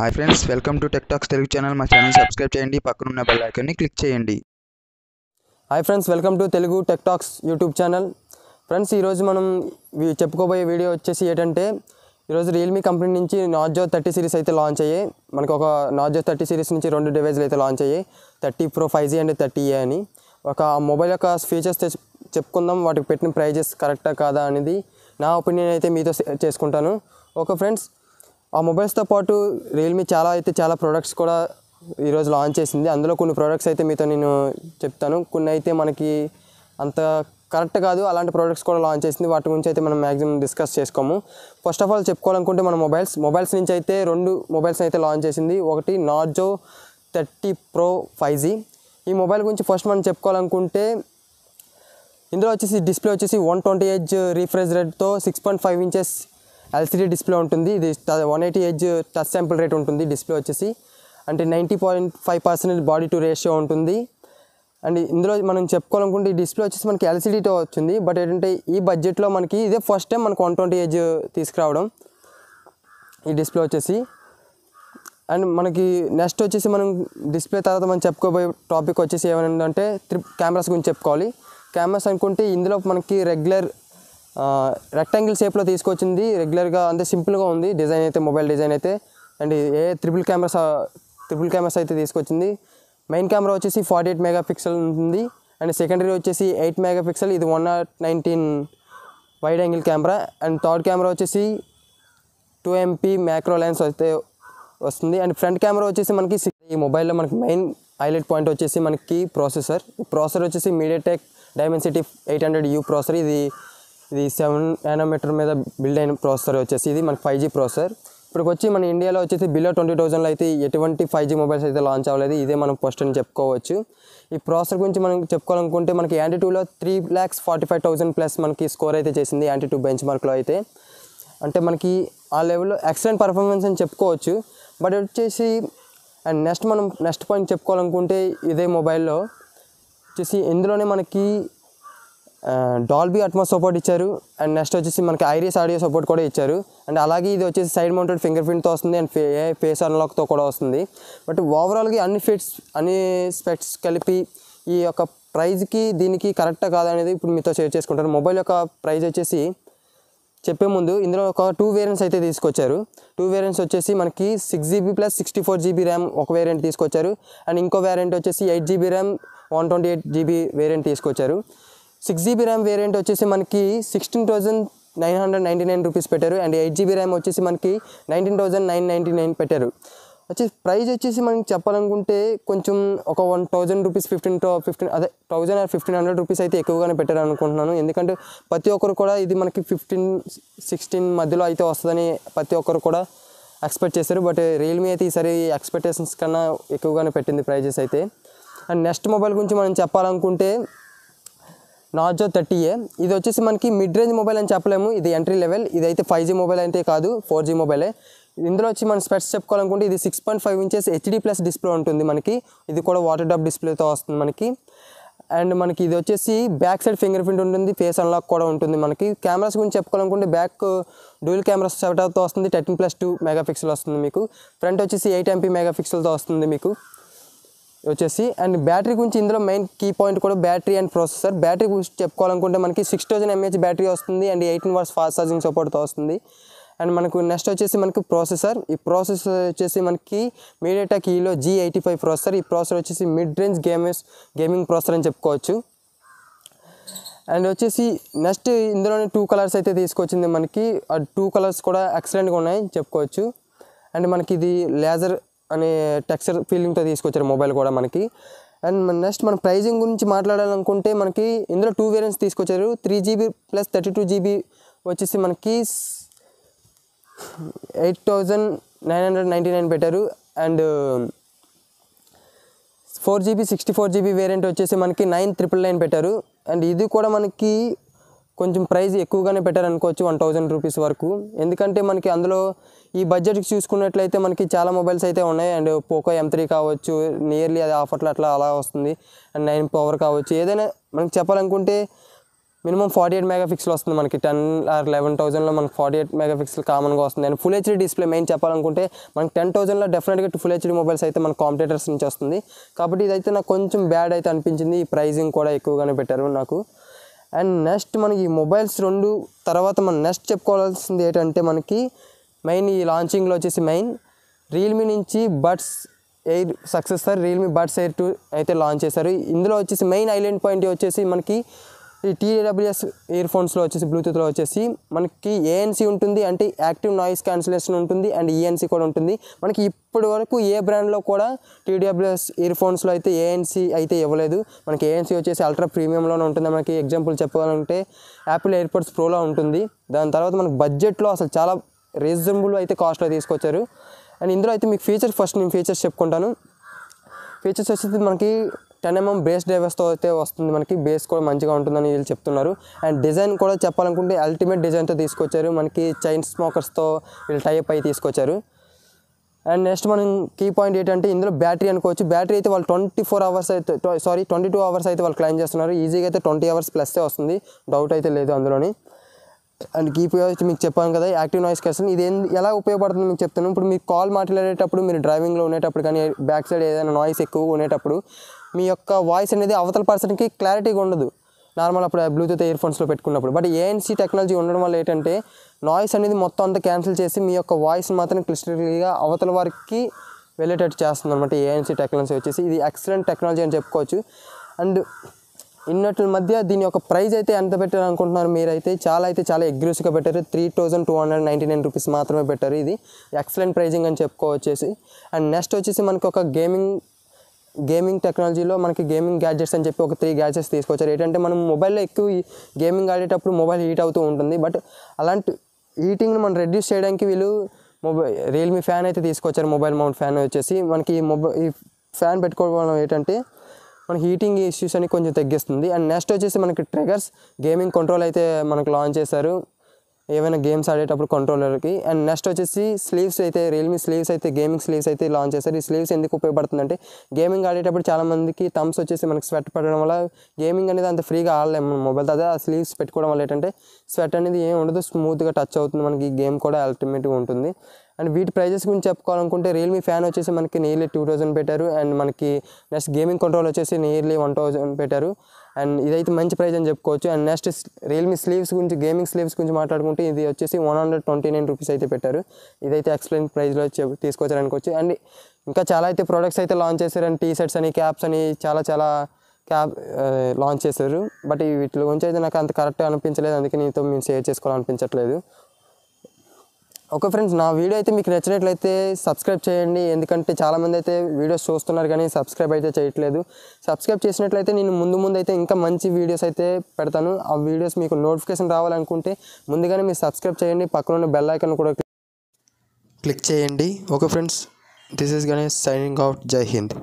hi friends welcome to tech talks Telugu channel మా channel subscribe చేయండి ఉన్న బెల్ ఐకాన్ని క్లిక్ చేయండి hi friends welcome to Telugu tech talks YouTube channel friends ఈరోజు మనం చెప్పుకోబోయే వీడియో వచ్చేసి ఏంటంటే ఈరోజు రియల్మీ కంపెనీ నుంచి నాజో థర్టీ సిరీస్ అయితే లాంచ్ అయ్యాయి మనకు ఒక నాజో థర్టీ సిరీస్ నుంచి రెండు డివైజ్లు అయితే లాంచ్ అయ్యాయి thirty pro five G and thirty A అని ఒక మొబైల్ యొక్క ఫీచర్స్ చెప్పుకుందాం వాటికి పెట్టిన ప్రైజెస్ కరెక్టా కాదా అనేది నా ఒపీనియన్ అయితే మీతో చేసుకుంటాను ఓకే ఫ్రెండ్స్ ఆ మొబైల్స్తో పాటు రియల్మీ చాలా అయితే చాలా ప్రోడక్ట్స్ కూడా ఈరోజు లాంచ్ చేసింది అందులో కొన్ని ప్రోడక్ట్స్ అయితే మీతో నేను చెప్తాను కొన్ని అయితే మనకి అంత కరెక్ట్ కాదు అలాంటి ప్రోడక్ట్స్ కూడా లాంచ్ చేసింది వాటి గురించి అయితే మనం మ్యాక్సిమం డిస్కస్ చేసుకోము ఫస్ట్ ఆఫ్ ఆల్ చెప్పుకోవాలనుకుంటే మన మొబైల్స్ మొబైల్స్ నుంచి అయితే రెండు మొబైల్స్ అయితే లాంచ్ చేసింది ఒకటి Narzo thirty pro five G ఈ మొబైల్ గురించి ఫస్ట్ మనం చెప్పుకోవాలనుకుంటే ఇందులో వచ్చేసి డిస్ప్లే వచ్చేసి వన్ ట్వంటీ ఎయిట్ రీఫ్రెజ్ రేట్తో six point five inches LCD display ఉంటుంది ఇది one eighty eight touch sample rate ఉంటుంది డిస్ప్లే వచ్చేసి అంటే ninety point five percent body to ratio ఉంటుంది అండ్ ఇందులో మనం చెప్పుకోవాలనుకుంటే ఈ డిస్ప్లే వచ్చేసి మనకి ఎల్సిడీతో వచ్చింది బట్ ఏంటంటే ఈ బడ్జెట్లో మనకి ఇదే ఫస్ట్ టైం మనకు వన్ ట్వంటీ ఏజ్ తీసుకురావడం ఈ డిస్ప్లే వచ్చేసి అండ్ మనకి నెక్స్ట్ వచ్చేసి మనం డిస్ప్లే తర్వాత మనం చెప్పుకోబోయే టాపిక్ వచ్చేసి ఏమైనా అంటే కెమెరాస్ గురించి చెప్పుకోవాలి కెమెరాస్ అనుకుంటే ఇందులో మనకి రెగ్యులర్ రెక్టాంగిల్ షేప్లో తీసుకొచ్చింది రెగ్యులర్గా అంతే సింపుల్గా ఉంది డిజైన్ అయితే మొబైల్ డిజైన్ అయితే and a triple cameras triple cameras అయితే తీసుకొచ్చింది మెయిన్ కెమెరా వచ్చేసి ఫార్టీ ఎయిట్ మెగా పిక్సెల్ ఉంటుంది అండ్ సెకండరీ వచ్చేసి ఎయిట్ మెగా పిక్సెల్ ఇది one not nineteen wide angle camera and third camera వచ్చేసి టూ ఎంపీ మ్యాక్రో లెన్స్ అయితే వస్తుంది అండ్ ఫ్రంట్ కెమెరా వచ్చేసి మనకి ఈ మొబైల్లో మనకి మెయిన్ హైలైట్ పాయింట్ వచ్చేసి మనకి ప్రాసెసర్ ప్రాసెసర్ వచ్చేసి diamond dimensity eight hundred U processor ఇది ఇది సెవెన్ నానోమీటర్ మీద బిల్డ్ అయిన ప్రాసెసర్ వచ్చేసి ఇది మన ఫైవ్ జీ ప్రాసెసర్ ఇప్పుడు వచ్చి మన ఇండియాలో వచ్చేసి బిలో ట్వంటీ థౌజండ్లో అయితే ఎటువంటి ఫైవ్ జీ మొబైల్స్ అయితే లాంచ్ అవ్వలేదు ఇదే మనం ఫస్ట్ అని చెప్పుకోవచ్చు ఈ ప్రాసెసర్ గురించి మనం చెప్పుకోవాలనుకుంటే మనకి యాంటీ టూలో three lakhs forty five thousand plus మనకి స్కోర్ అయితే చేసింది యాంటీ టూ బెంచ్ మార్క్లో అయితే అంటే మనకి ఆ లెవెల్లో ఎక్సలెంట్ పర్ఫార్మెన్స్ అని చెప్పుకోవచ్చు బట్ వచ్చేసి అండ్ నెక్స్ట్ మనం నెక్స్ట్ పాయింట్ చెప్పుకోవాలనుకుంటే ఇదే మొబైల్లో వచ్చేసి ఇందులోనే మనకి డాల్బీ అట్మా సపోర్ట్ ఇచ్చారు అండ్ నెక్స్ట్ వచ్చేసి మనకి ఐరిస్ ఆడియో సపోర్ట్ కూడా ఇచ్చారు అండ్ అలాగే ఇది వచ్చేసి సైడ్ మౌంటెడ్ ఫింగర్ ప్రింట్తో వస్తుంది అండ్ ఏ ఫేస్ అన్లాక్తో కూడా వస్తుంది బట్ ఓవరాల్గా అన్ని ఫిట్స్ అన్ని స్పెక్ట్స్ కలిపి ఈ యొక్క ప్రైజ్కి దీనికి కరెక్టా కాదనేది ఇప్పుడు మీతో షేర్ చేసుకుంటారు మొబైల్ యొక్క ప్రైజ్ వచ్చేసి చెప్పే ముందు ఇందులో ఒక టూ వేరియంట్స్ అయితే తీసుకొచ్చారు టూ వేరియంట్స్ వచ్చేసి మనకి six GB plus sixty four GB RAM ఒక వేరియంట్ తీసుకొచ్చారు అండ్ ఇంకో వేరియంట్ వచ్చేసి eight GB RAM one twenty eight GB variant తీసుకొచ్చారు సిక్స్ జీబీ ర్యామ్ వేరియంట్ వచ్చేసి మనకి sixteen thousand nine hundred ninety nine rupees పెట్టారు అండ్ ఎయిట్ జీబీ ర్యామ్ వచ్చేసి మనకి nineteen thousand nine ninety nine పెట్టారు వచ్చేసి ప్రైస్ వచ్చేసి మనకి చెప్పాలనుకుంటే కొంచెం ఒక one thousand rupees fifteen fifteen అదే thousand or fifteen hundred rupees అయితే ఎక్కువగానే పెట్టారు అనుకుంటున్నాను ఎందుకంటే ప్రతి ఒక్కరు కూడా ఇది మనకి ఫిఫ్టీన్ సిక్స్టీన్ మధ్యలో అయితే వస్తుందని ప్రతి ఒక్కరు కూడా ఎక్స్పెక్ట్ చేశారు బట్ రియల్మీ అయితే ఈసారి ఎక్స్పెక్టేషన్స్ కన్నా ఎక్కువగానే పెట్టింది ప్రైజెస్ అయితే అండ్ నెక్స్ట్ మొబైల్ గురించి మనం చెప్పాలనుకుంటే నాజో థర్టీ ఏ ఇది వచ్చేసి మనకి మిడ్ రేంజ్ మొబైల్ అని చెప్పలేము ఇది ఎంట్రీ లెవెల్ ఇది అయితే ఫైవ్ జీ మొబైల్ అయితే కాదు ఫోర్ జీ మొబైలే ఇందులో వచ్చి మనం స్పెట్స్ చెప్పుకోవాలనుకుంటే ఇది six point five inches HD plus display ఉంటుంది మనకి ఇది కూడా వాటర్ డబ్ డిస్ప్లేతో వస్తుంది మనకి అండ్ మనకి ఇది వచ్చేసి బ్యాక్ సైడ్ ఫింగర్ ప్రింట్ ఉంటుంది ఫేస్ అన్లాక్ కూడా ఉంటుంది మనకి కెమెరాస్ గురించి చెప్పుకోవాలనుకుంటే బ్యాక్ డ్యూల్ కెమెరాస్ సెటప్తో వస్తుంది thirteen plus two mega pixel వస్తుంది మీకు ఫ్రంట్ వచ్చేసి ఎయిట్ ఎంపీ మెగా వస్తుంది మీకు వచ్చేసి అండ్ బ్యాటరీ గురించి ఇందులో మెయిన్ కీ పాయింట్ కూడా బ్యాటరీ అండ్ ప్రాసెసర్ బ్యాటరీ గురించి చెప్పుకోవాలనుకుంటే మనకి సిక్స్ థౌజండ్ ఎంహెచ్ బ్యాటరీ వస్తుంది and eighteen watts fast charging సపోర్ట్తో వస్తుంది అండ్ మనకు నెక్స్ట్ వచ్చేసి మనకు ప్రాసెసర్ ఈ ప్రాసెసర్ వచ్చేసి మనకి మీడియాటెక్ ఈలో జీ ఎయిటీ ఫైవ్ ప్రాసెసర్ ఈ ప్రాసెసర్ వచ్చేసి mid range gamers gaming processor అని చెప్పుకోవచ్చు అండ్ వచ్చేసి నెక్స్ట్ ఇందులోనే టూ కలర్స్ అయితే తీసుకొచ్చింది మనకి ఆ టూ కలర్స్ కూడా ఎక్సలెంట్గా ఉన్నాయి చెప్పుకోవచ్చు అండ్ మనకి ఇది లేజర్ అనే టెక్స్చర్ ఫీలింగ్తో తీసుకొచ్చారు మొబైల్ కూడా మనకి అండ్ మన నెక్స్ట్ మన ప్రైజింగ్ గురించి మాట్లాడాలనుకుంటే మనకి ఇందులో టూ వేరియంట్స్ తీసుకొచ్చారు three GB plus thirty two GB వచ్చేసి మనకి eight thousand nine hundred ninety nine పెట్టారు and four GB sixty four GB variant వచ్చేసి మనకి నైన్ త్రిపుల్ నైన్ పెట్టారు అండ్ ఇది కూడా మనకి కొంచెం ప్రైస్ ఎక్కువగానే పెట్టారు అనుకోవచ్చు వన్ థౌజండ్ రూపీస్ వరకు ఎందుకంటే మనకి అందులో ఈ బడ్జెట్కి చూసుకున్నట్లయితే మనకి చాలా మొబైల్స్ అయితే ఉన్నాయి అండ్ పోకో ఎం త్రీ కావచ్చు నియర్లీ అది ఆఫర్లో అట్లా అలా వస్తుంది అండ్ నైన్ పవర్ కావచ్చు ఏదైనా మనకి చెప్పాలనుకుంటే minimum forty eight mega pixel వస్తుంది మనకి టెన్ ఆర్ లెవెన్ థౌసండ్లో మనకి ఫార్టీ ఎయిట్ మెగా పిక్సెల్ కామన్గా వస్తుంది and full HD display main చెప్పాలనుకుంటే మనకి టెన్ థౌజండ్లో డెఫినెట్గా ఫుల్ హెచ్డీ మొబైల్స్ అయితే మన కాంపిటేటర్స్ నుంచి వస్తుంది కాబట్టి ఇదైతే నాకు కొంచెం బ్యాడ్ అయితే అనిపించింది ఈ ప్రైజింగ్ కూడా ఎక్కువగానే పెట్టారు నాకు అండ్ నెక్స్ట్ మనకి ఈ మొబైల్స్ రెండు తర్వాత మనం నెక్స్ట్ చెప్పుకోవాల్సింది ఏంటంటే మనకి మెయిన్ ఈ లాంచింగ్లో వచ్చేసి మెయిన్ రియల్మీ నుంచి buds air success sir Realme buds air two అయితే లాంచ్ చేశారు ఇందులో వచ్చేసి మెయిన్ ఐలెండ్ పాయింట్ వచ్చేసి మనకి ఈ టీడబ్ల్యూఎస్ ఇయర్ ఫోన్స్లో వచ్చేసి బ్లూటూత్లో వచ్చేసి మనకి ఏఎన్సీ ఉంటుంది అంటే యాక్టివ్ నాయిస్ క్యాన్సిలేషన్ ఉంటుంది అండ్ ఈఎన్సీ e కూడా ఉంటుంది మనకి ఇప్పటి వరకు ఏ బ్రాండ్లో కూడా టీడబ్ల్యూఎస్ ఇయర్ ఫోన్స్లో అయితే ఏఎన్సీ అయితే ఇవ్వలేదు మనకి ఏఎన్సీ వచ్చేసి అల్ట్రా ప్రీమియంలోనే ఉంటుంది మనకి ఎగ్జాంపుల్ చెప్పాలంటే యాపిల్ ఎయిర్పోర్ట్స్ ప్రోలో ఉంటుంది దాని తర్వాత మనకి బడ్జెట్లో అసలు చాలా రీజనబుల్ అయితే కాస్ట్లో తీసుకొచ్చారు అండ్ ఇందులో అయితే మీకు ఫీచర్స్ ఫస్ట్ నేను ఫీచర్స్ చెప్పుకుంటాను ఫీచర్స్ వచ్చేసి మనకి టెన్ ఎంఎం బేస్ డ్రైవర్స్తో అయితే వస్తుంది మనకి బేస్ కూడా మంచిగా ఉంటుందని వీళ్ళు చెప్తున్నారు అండ్ డిజైన్ కూడా చెప్పాలనుకుంటే అల్టిమేట్ డిజైన్తో తీసుకొచ్చారు మనకి చైన్ స్మోకర్స్తో వీళ్ళు టైప్ అయి తీసుకొచ్చారు అండ్ నెక్స్ట్ మనం కీ పాయింట్ ఏంటంటే ఇందులో బ్యాటరీ అనుకోవచ్చు బ్యాటరీ అయితే వాళ్ళు ట్వంటీ ఫోర్ అవర్స్ అయితే సారీ ట్వంటీ టూ అవర్స్ అయితే వాళ్ళు క్లైమ్ చేస్తున్నారు ఈజీగా అయితే ట్వంటీ అవర్స్ ప్లస్సే వస్తుంది డౌట్ అయితే లేదు అందులోని అండ్ కీ పాయింట్ మీకు చెప్పాను కదా యాక్టివ్ నాయిస్ క్యాన్సిల్ ఇది ఎలా ఉపయోగపడుతుంది మీకు చెప్తాను ఇప్పుడు మీరు కాల్ మాట్లాడేటప్పుడు మీరు డ్రైవింగ్లో ఉండేటప్పుడు కానీ బ్యాక్ సైడ్ ఏదైనా నాయిస్ ఎక్కువ ఉండేటప్పుడు మీ యొక్క వాయిస్ అనేది అవతల పర్సన్కి క్లారిటీగా ఉండదు నార్మల్ అప్పుడు బ్లూటూత్ ఇయర్ ఫోన్స్లో పెట్టుకున్నప్పుడు బట్ ఏఎన్సీ టెక్నాలజీ ఉండడం వల్ల ఏంటంటే నాయిస్ అనేది మొత్తం అంతా క్యాన్సిల్ చేసి మీ యొక్క వాయిస్ మాత్రం క్లిస్టర్గా అవతల వారికి వెళ్ళేటట్టు చేస్తుంది అనమాట ఏఎన్సీ టెక్నాలజీ వచ్చేసి ఇది ఎక్సలెంట్ టెక్నాలజీ అని చెప్పుకోవచ్చు అండ్ ఇన్నట్ల మధ్య దీని యొక్క ప్రైస్ అయితే ఎంత పెట్టారు అనుకుంటున్నారు మీరైతే చాలా అయితే చాలా అగ్రెసివ్గా పెట్టారు three thousand two hundred ninety nine rupees మాత్రమే పెట్టారు ఇది ఎక్సలెంట్ ప్రైజింగ్ అని చెప్పుకోవచ్చేసి అండ్ నెక్స్ట్ వచ్చేసి మనకు ఒక గేమింగ్ గేమింగ్ టెక్నాలజీలో మనకి గేమింగ్ గ్యాడ్జెట్స్ అని చెప్పి ఒక త్రీ గ్యాడ్జెట్స్ తీసుకొచ్చారు ఏంటంటే మనం మొబైల్లో ఎక్కువ గేమింగ్ ఆడేటప్పుడు మొబైల్ హీట్ అవుతూ ఉంటుంది బట్ అలాంటి హీటింగ్ను మనం రెడ్యూస్ చేయడానికి వీళ్ళు మొబైల్ రియల్మీ ఫ్యాన్ అయితే తీసుకొచ్చారు మొబైల్ మౌంట్ ఫ్యాన్ వచ్చేసి మనకి మొబైల్ ఈ ఫ్యాన్ పెట్టుకోవడం ఏంటంటే మన హీటింగ్ ఇష్యూస్ అని కొంచెం తగ్గిస్తుంది అండ్ నెక్స్ట్ వచ్చేసి మనకి ట్రిగర్స్ గేమింగ్ కంట్రోల్ అయితే మనకు లాంచ్ చేశారు ఏవైనా గేమ్స్ ఆడేటప్పుడు కంట్రోలర్కి అండ్ నెక్స్ట్ వచ్చేసి స్లీవ్స్ అయితే రియల్మీ స్లీవ్స్ అయితే గేమింగ్ స్లీవ్స్ అయితే లాంచ్ చేశారు ఈ స్లీవ్స్ ఎందుకు ఉపయోగపడుతుందంటే గేమింగ్ ఆడేటప్పుడు చాలామందికి థమ్స్ వచ్చేసి మనకి స్వెట్ పడడం వల్ల గేమింగ్ అనేది అంత ఫ్రీగా ఆడలేము మొబైల్ తా ఆ స్లీవ్స్ పెట్టుకోవడం వల్ల ఏంటంటే స్వెట్ అనేది ఏం ఉండదు స్మూత్గా టచ్ అవుతుంది మనకి ఈ గేమ్ కూడా అల్టిమేట్గా ఉంటుంది అండ్ వీటి ప్రైజెస్ గురించి చెప్పుకోవాలనుకుంటే రియల్మీ ఫ్యాన్ వచ్చేసి మనకి నియర్లీ టూ థౌజండ్ పెట్టారు అండ్ మనకి నెక్స్ట్ గేమింగ్ కంట్రోల్ వచ్చేసి నియర్లీ వన్ థౌజండ్ పెట్టారు అండ్ ఇదైతే మంచి ప్రైజ్ అని చెప్పుకోవచ్చు అండ్ నెక్స్ట్ రియల్మీ స్లీవ్స్ గురించి గేమింగ్ స్లీవ్స్ గురించి మాట్లాడుకుంటే ఇది వచ్చేసి one hundred twenty nine rupees అయితే పెట్టారు ఇదైతే ఎక్స్ప్లెయిన్ ప్రైస్లో తీసుకొచ్చారనుకోవచ్చు అండ్ ఇంకా చాలా అయితే ప్రోడక్ట్స్ అయితే లాంచ్ చేశారు అండ్ టీ షర్ట్స్ అని క్యాప్స్ అని చాలా చాలా క్యాబ్ లాంచ్ చేశారు బట్ వీటి గురించి అయితే నాకు అంత కరెక్ట్గా అనిపించలేదు అందుకే నీతో మేము షేర్ చేసుకోవాలనిపించట్లేదు ఓకే ఫ్రెండ్స్ నా వీడియో అయితే మీకు నచ్చినట్లయితే సబ్స్క్రైబ్ చేయండి ఎందుకంటే చాలామంది అయితే వీడియోస్ చూస్తున్నారు కానీ సబ్స్క్రైబ్ అయితే చేయట్లేదు సబ్స్క్రైబ్ చేసినట్లయితే నేను ముందు ముందు అయితే ఇంకా మంచి వీడియోస్ అయితే పెడతాను ఆ వీడియోస్ మీకు నోటిఫికేషన్ రావాలనుకుంటే ముందుగానే మీరు సబ్స్క్రైబ్ చేయండి పక్కన ఉన్న బెల్ ఐకన్ కూడా క్లిక్ చేయండి okay friends this is Ganesh signing off జై హింద్